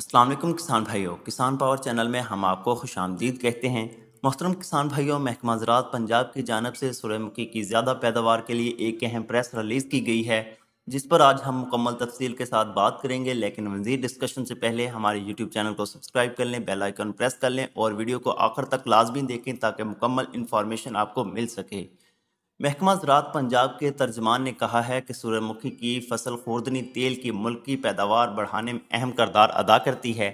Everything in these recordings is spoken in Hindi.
असलम किसान भाइयों किसान पावर चैनल में हम आपको खुश आमदीद कहते हैं मोहतरम किसान भाइयों महकमा ज़रात पंजाब की जानब से सूर्यमुखी की ज़्यादा पैदावार के लिए एक अहम प्रेस रिलीज़ की गई है जिस पर आज हम मुकम्मल तफसील के साथ बात करेंगे लेकिन मज़ीद डिस्कशन से पहले हमारे यूट्यूब चैनल को सब्सक्राइब कर लें बेलाइकन प्रेस कर लें और वीडियो को आखिर तक लाजमी देखें ताकि मुकम्मल इन्फॉर्मेशन आपको मिल सके महकमा ज़रात पंजाब के तर्जमान ने कहा है कि सूर्यमुखी की फसल खुर्दनी तेल की मुल्क की पैदावार बढ़ाने में अहम करदार अदा करती है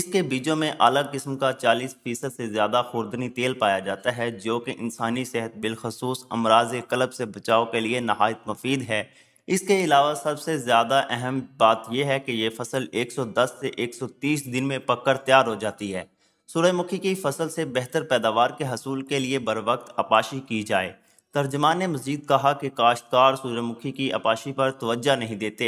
इसके बीजों में अलग किस्म का 40 फीसद से ज़्यादा खुर्दनी तेल पाया जाता है जो कि इंसानी सेहत बिलखसूस अमराज कलब से बचाव के लिए नहायत मुफीद है इसके अलावा सबसे ज़्यादा अहम बात यह है कि यह फसल 110 से 130 दिन में पककर तैयार हो जाती है सूर्यमुखी की फसल से बेहतर पैदावार के हसूल के लिए बर वक्त अपाशी की जाए तर्जमान ने मजीद कहा कि काश्तकार सूर्यमुखी की अपाशी पर तोज्जा नहीं देते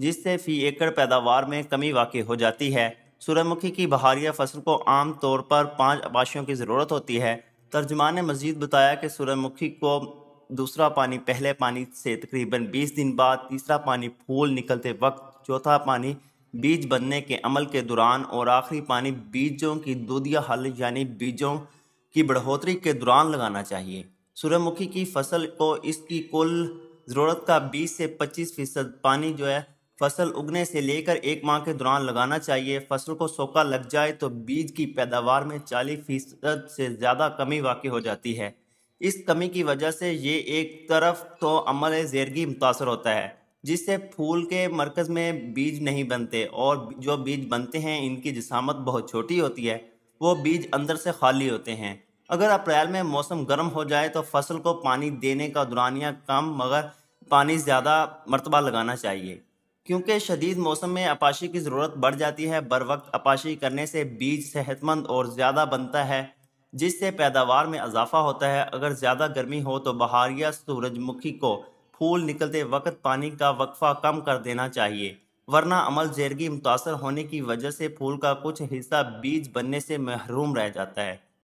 जिससे फ़ी एकड़ पैदावार में कमी वाक़ हो जाती है सूर्यमुखी की बहारिया फसल को आम तौर पर पाँच अपाशियों की ज़रूरत होती है तर्जमान ने मजीद बताया कि सूर्यमुखी को दूसरा पानी पहले पानी से तकरीबन 20 दिन बाद तीसरा पानी फूल निकलते वक्त चौथा पानी बीज बनने के अमल के दौरान और आखिरी पानी बीजों की दूधिया हल यानी बीजों की बढ़ोतरी के दौरान लगाना चाहिए सूर्यमुखी की फसल को इसकी कुल ज़रूरत का 20 से 25 फीसद पानी जो है फसल उगने से लेकर एक माह के दौरान लगाना चाहिए फसल को सोखा लग जाए तो बीज की पैदावार में 40 फीसद से ज़्यादा कमी वाकई हो जाती है इस कमी की वजह से ये एक तरफ तो अमल जैरगी मुतासर होता है जिससे फूल के मरकज़ में बीज नहीं बनते और जो बीज बनते हैं इनकी जिसामत बहुत छोटी होती है वो बीज अंदर से खाली होते हैं अगर अप्रैल में मौसम गर्म हो जाए तो फसल को पानी देने का दुरानिया कम मगर पानी ज़्यादा मरतबा लगाना चाहिए क्योंकि शदीद मौसम में अपाशी की ज़रूरत बढ़ जाती है बर वक्त अपाशी करने से बीज सेहतमंद और ज़्यादा बनता है जिससे पैदावार में इजाफा होता है अगर ज़्यादा गर्मी हो तो बहारिया सूरजमुखी को फूल निकलते वक्त पानी का वक्फा कम कर देना चाहिए वरना अमल जैरगी मुतासर होने की वजह से फूल का कुछ हिस्सा बीज बनने से महरूम रह जाता है